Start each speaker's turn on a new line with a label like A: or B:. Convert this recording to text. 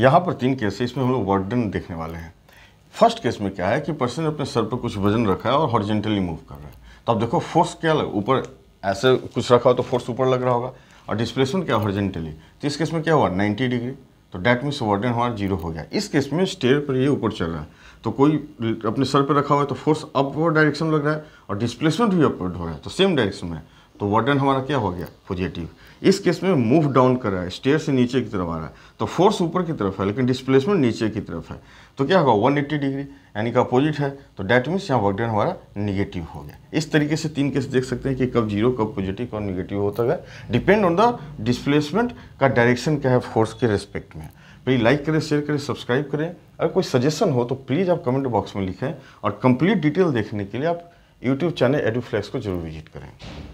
A: यहाँ पर तीन केस है इसमें हम लोग वर्डन देखने वाले हैं फर्स्ट केस में क्या है कि पर्सन ने अपने सर पर कुछ वजन रखा है और हॉरिजेंटली मूव कर रहा है तो आप देखो फोर्स क्या लग ऊपर ऐसे कुछ रखा हो तो फोर्स ऊपर लग रहा होगा और डिस्प्लेसमेंट क्या हॉरिजेंटली तो इस केस में क्या हुआ नाइन्टी डिग्री तो डैट मीन्स वर्डन हमारा जीरो हो गया इस केस में स्टेयर पर ये ऊपर चल रहा है तो कोई अपने सर पर रखा हुआ है तो फोर्स अपवर्ड डायरेक्शन लग रहा है और डिस्प्लेसमेंट भी अपवर्ड हो रहा है तो सेम डायरेक्शन में है तो वर्डन हमारा क्या हो गया पॉजिटिव इस केस में मूव डाउन कर रहा है स्टेयर से नीचे की तरफ आ रहा है तो फोर्स ऊपर की तरफ है लेकिन डिस्प्लेसमेंट नीचे की तरफ है तो क्या होगा 180 डिग्री यानी कि अपोजिट है तो डैट मीन्स यहाँ वर्कडन हमारा निगेटिव हो गया इस तरीके से तीन केस देख सकते हैं कि कब जीरो कब पॉजिटिव कब निगेटिव होता है डिपेंड ऑन द डिस्प्लेसमेंट का डायरेक्शन क्या है फोर्स के रेस्पेक्ट में प्लीज़ लाइक करें शेयर करें सब्सक्राइब करें अगर कोई सजेशन हो तो प्लीज़ आप कमेंट बॉक्स में लिखें और कंप्लीट डिटेल देखने के लिए आप यूट्यूब चैनल एडूफ्लैक्स को जरूर विजिट करें